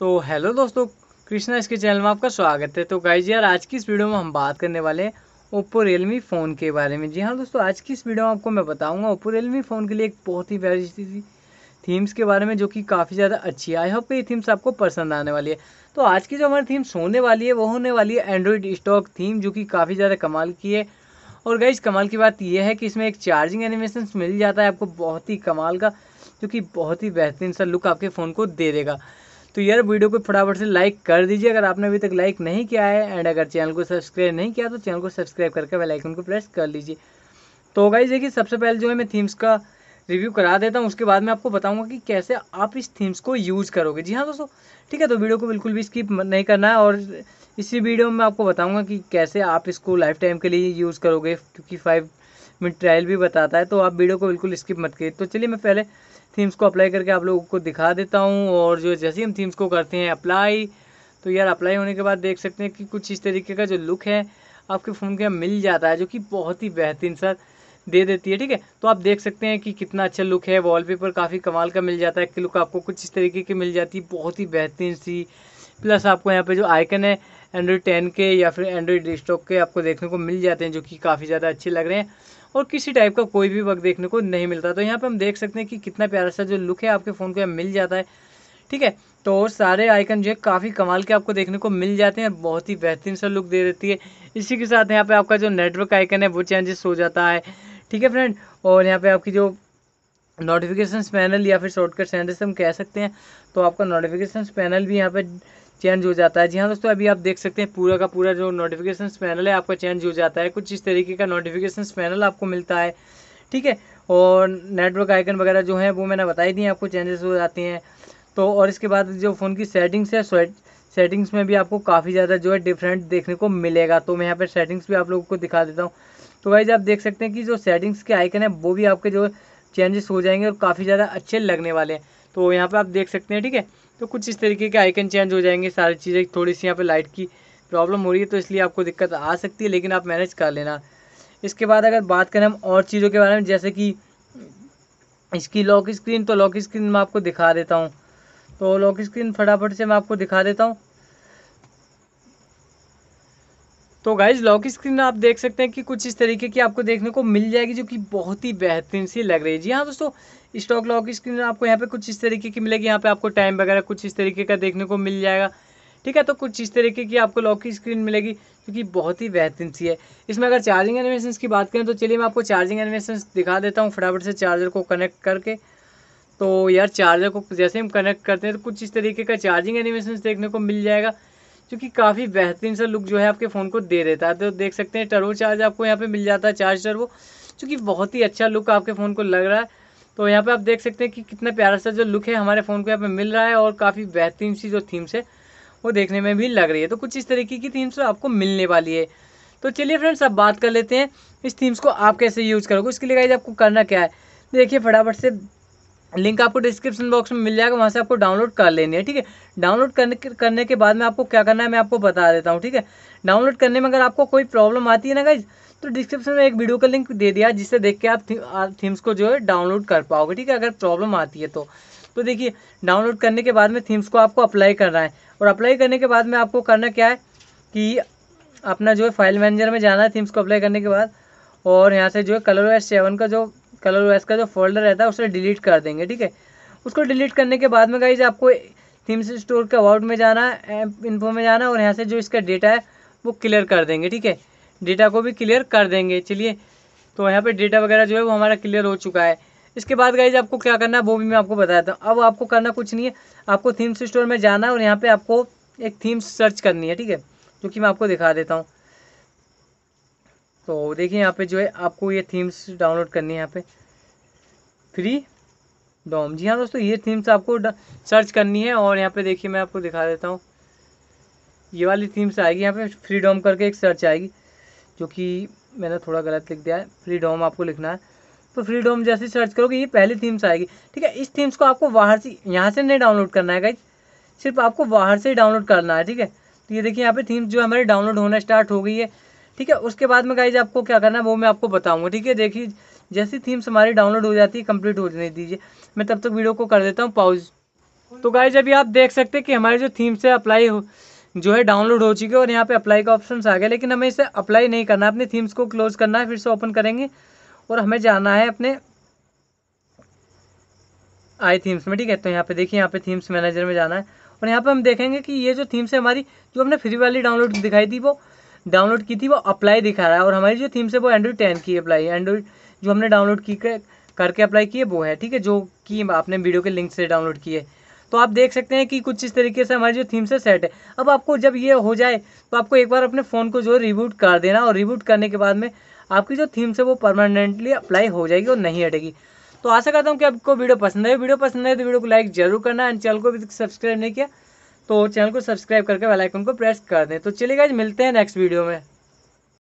तो हेलो दोस्तों कृष्णा इसके चैनल में आपका स्वागत है तो गाइज यार आज की इस वीडियो में हम बात करने वाले हैं ओप्पो रियलमी फ़ोन के बारे में जी हाँ दोस्तों आज की इस वीडियो में आपको मैं बताऊंगा ओप्पो रियलमी फ़ोन के लिए एक बहुत ही प्यारी थीम्स के बारे में जो कि काफ़ी ज़्यादा अच्छी है आई होप ये थीम्स आपको पसंद आने वाली है तो आज की जो हमारी थीम्स होने वाली है वो होने वाली है एंड्रॉयड स्टॉक थीम जो कि काफ़ी ज़्यादा कमाल की है और गाइज कमाल की बात यह है कि इसमें एक चार्जिंग एनिमेशन मिल जाता है आपको बहुत ही कमाल का जो कि बहुत ही बेहतरीन सा लुक आपके फ़ोन को दे देगा तो यार वीडियो को फटाफट से लाइक कर दीजिए अगर आपने अभी तक लाइक नहीं किया है एंड अगर चैनल को सब्सक्राइब नहीं किया तो चैनल को सब्सक्राइब करके बेल आइकन को प्रेस कर लीजिए तो गाइज देखिए सबसे पहले जो है मैं थीम्स का रिव्यू करा देता हूँ उसके बाद मैं आपको बताऊंगा कि कैसे आप इस थीम्स को यूज़ करोगे जी हाँ दोस्तों ठीक है तो वीडियो को बिल्कुल भी स्किप नहीं करना है और इसी वीडियो में आपको बताऊंगा कि कैसे आप इसको लाइफ टाइम के लिए यूज़ करोगे क्योंकि फाइव मिनट ट्रायल भी बताता है तो आप वीडियो को बिल्कुल स्किप मत करिए तो चलिए मैं पहले थीम्स को अप्लाई करके आप लोगों को दिखा देता हूँ और जो जैसे हम थीम्स को करते हैं अप्लाई तो यार अप्लाई होने के बाद देख सकते हैं कि कुछ इस तरीके का जो लुक है आपके फ़ोन के मिल जाता है जो कि बहुत ही बेहतरीन सर दे देती है ठीक है तो आप देख सकते हैं कि कितना अच्छा लुक है वॉलपेपर काफ़ी कमाल का मिल जाता है कि लुक आपको कुछ इस तरीके की मिल जाती है बहुत ही बेहतरीन सी प्लस आपको यहाँ पे जो आइकन है एंड्रॉयड टेन के या फिर एंड्रॉयड स्टॉक के आपको देखने को मिल जाते हैं जो कि काफ़ी ज़्यादा अच्छे लग रहे हैं और किसी टाइप का कोई भी वर्क देखने को नहीं मिलता तो यहाँ पर हम देख सकते हैं कि कितना प्यारा सा जो लुक है आपके फ़ोन को मिल जाता है ठीक है तो सारे आइकन जो है काफ़ी कमाल के आपको देखने को मिल जाते हैं बहुत ही बेहतरीन सा लुक दे देती है इसी के साथ यहाँ पे आपका जो नेटवर्क आइकन है वो चेंजेस हो जाता है ठीक है फ्रेंड और यहाँ पे आपकी जो नोटिफिकेशन पैनल या फिर शॉर्टकट सेंडर्स हम कह सकते हैं तो आपका नोटिफिकेशन पैनल भी यहाँ पर चेंज हो जाता है जी हाँ दोस्तों अभी आप देख सकते हैं पूरा का पूरा जो नोटिफिकेशन पैनल है आपका चेंज हो जाता है कुछ इस तरीके का नोटिफिकेशन पैनल आपको मिलता है ठीक है और नेटवर्क आइकन वगैरह जो है वो मैंने बता ही दी आपको चेंजेस हो जाते हैं तो और इसके बाद जो फ़ोन की सेटिंग्स है सेटिंग्स में भी आपको काफ़ी ज़्यादा जो है डिफरेंट देखने को मिलेगा तो मैं यहाँ पर सेटिंग्स भी आप लोगों को दिखा देता हूँ तो वाइज आप देख सकते हैं कि जो सेटिंग्स के आइकन है वो भी आपके जो चेंजेस हो जाएंगे और काफ़ी ज़्यादा अच्छे लगने वाले हैं तो यहाँ पर आप देख सकते हैं ठीक है तो कुछ इस तरीके के आइकन चेंज हो जाएंगे सारी चीज़ें थोड़ी सी यहाँ पे लाइट की प्रॉब्लम हो रही है तो इसलिए आपको दिक्कत आ सकती है लेकिन आप मैनेज कर लेना इसके बाद अगर बात करें हम और चीज़ों के बारे में जैसे कि इसकी लॉक स्क्रीन तो लॉक स्क्रीन मैं आपको दिखा देता हूँ तो लॉक स्क्रीन फटाफट से मैं आपको दिखा देता हूँ तो गाइज लॉक स्क्रीन आप देख सकते हैं कि कुछ इस तरीके की आपको देखने को मिल जाएगी जो कि बहुत ही बेहतरीन सी लग रही है जी हाँ दोस्तों स्टॉक लॉक स्क्रीन आपको यहाँ पे कुछ इस तरीके की मिलेगी यहाँ पे आपको टाइम वगैरह कुछ इस तरीके का देखने को मिल जाएगा ठीक है तो कुछ इस तरीके की आपको लॉक स्क्रीन मिलेगी क्योंकि बहुत ही बेहतरीन सी है इसमें अगर चार्जिंग एनिमेशन की बात करें तो चलिए मैं आपको चार्जिंग एनिमेशन दिखा देता हूँ फटाफट से चार्जर को कनेक्ट करके तो यार चार्जर को जैसे हम कनेक्ट करते हैं तो कुछ इस तरीके का चार्जिंग एनिमेशन देखने को मिल जाएगा क्योंकि काफ़ी बेहतरीन सा लुक जो है आपके फ़ोन को दे देता है तो देख सकते हैं टर्बो चार्ज आपको यहाँ पे मिल जाता है चार्ज टर्बो जो कि बहुत ही अच्छा लुक आपके फ़ोन को लग रहा है तो यहाँ पे आप देख सकते हैं कि कितना प्यारा सा जो लुक है हमारे फ़ोन को यहाँ पे मिल रहा है और काफ़ी बेहतरीन सी जो थीम्स है वो देखने में भी लग रही है तो कुछ इस तरीके की थीम्स तो आपको मिलने वाली है तो चलिए फ्रेंड्स अब बात कर लेते हैं इस थीम्स को आप कैसे यूज़ करोगे इसके लिए गाइज आपको करना क्या है देखिए फटाफट से लिंक आपको डिस्क्रिप्शन बॉक्स में मिल जाएगा वहाँ से आपको डाउनलोड कर लेनी है ठीक है डाउनलोड करने करने के बाद में आपको क्या करना है मैं आपको बता देता हूँ ठीक है डाउनलोड करने में अगर आपको कोई प्रॉब्लम आती है ना गाइज तो डिस्क्रिप्शन में एक वीडियो का लिंक दे दिया जिससे देख के आप थी, थीम्स को जो है डाउनलोड कर पाओगे ठीक है अगर प्रॉब्लम आती है तो तो देखिए डाउनलोड करने के बाद में थीम्स को आपको अप्लाई करना है और अप्लाई करने के बाद में आपको करना क्या है कि अपना जो है फाइल मैनेजर में जाना है थीम्स को अप्लाई करने के बाद और यहाँ से जो है कलर वाइज सेवन का जो कलर वैस का जो फोल्डर रहता है उसे डिलीट कर देंगे ठीक है उसको डिलीट करने के बाद में गाइज आपको थीम्स स्टोर के अबाउट में जाना है इन्फो में जाना और यहाँ से जो इसका डेटा है वो क्लियर कर देंगे ठीक है डेटा को भी क्लियर कर देंगे चलिए तो यहाँ पे डेटा वगैरह जो है वो हमारा क्लियर हो चुका है इसके बाद गाइज आपको क्या करना है वो भी मैं आपको बताया हूँ अब आपको करना कुछ नहीं है आपको थीम्स स्टोर में जाना है और यहाँ पर आपको एक थीम्स सर्च करनी है ठीक है जो कि मैं आपको दिखा देता हूँ तो देखिए यहाँ पे जो है आपको ये थीम्स डाउनलोड करनी है यहाँ पे फ्री डॉम जी हाँ दोस्तों ये थीम्स आपको सर्च करनी है और यहाँ पे देखिए मैं आपको दिखा देता हूँ ये वाली थीम्स आएगी यहाँ पे फ्री डॉम करके एक सर्च आएगी जो कि मैंने थोड़ा गलत लिख दिया है फ्री डॉम आपको लिखना है तो फ्री डॉम जैसे सर्च करोगे ये पहली थीम्स आएगी ठीक है इस थीम्स को आपको बाहर से यहाँ से नहीं डाउनलोड करना है कहीं सिर्फ आपको बाहर से ही डाउनलोड करना है ठीक है तो ये देखिए यहाँ पे थीम्स जो हमारे डाउनलोड होना स्टार्ट हो गई है ठीक है उसके बाद में गाइज आपको क्या करना है वो मैं आपको बताऊँगा ठीक है देखिए जैसी थीम्स हमारी डाउनलोड हो जाती है कंप्लीट जाने दीजिए मैं तब तक वीडियो को कर देता हूँ पाउज तो गाइज अभी आप देख सकते हैं कि हमारी जो थीम्स है अप्लाई हो जो है डाउनलोड हो चुकी है और यहाँ पे अप्लाई का ऑप्शन आ गया लेकिन हमें इसे अप्लाई नहीं करना है अपने थीम्स को क्लोज करना है फिर से ओपन करेंगे और हमें जाना है अपने आई थीम्स में ठीक है तो यहाँ पे देखिए यहाँ पे थीम्स मैनेजर में जाना है और यहाँ पे हम देखेंगे कि ये जो थीम्स है हमारी जो हमने फ्री वाली डाउनलोड दिखाई थी वो डाउनलोड की थी वो अप्लाई दिखा रहा है और हमारी जो थीम्स है वो एंड्रॉइड टेन की अप्लाई है एंड्रॉइड जो हमने डाउनलोड की कर, करके अप्लाई किए वो है ठीक है जो कि आपने वीडियो के लिंक से डाउनलोड किए तो आप देख सकते हैं कि कुछ इस तरीके से हमारी जो थीम से सेट है अब आपको जब ये हो जाए तो आपको एक बार अपने फ़ोन को जो है रिबूट कर देना और रिबूट करने के बाद में आपकी जो थीम्स है वो परमानेंटली अप्लाई हो जाएगी और नहीं हटेगी तो आशा करता हूँ कि आपको वीडियो पसंद है वीडियो पसंद है तो वीडियो को लाइक जरूर करना एंड चैनल को भी सब्सक्राइब नहीं किया तो चैनल को सब्सक्राइब करके वेलाइकन को प्रेस कर दें तो चलिए गाइज मिलते हैं नेक्स्ट वीडियो में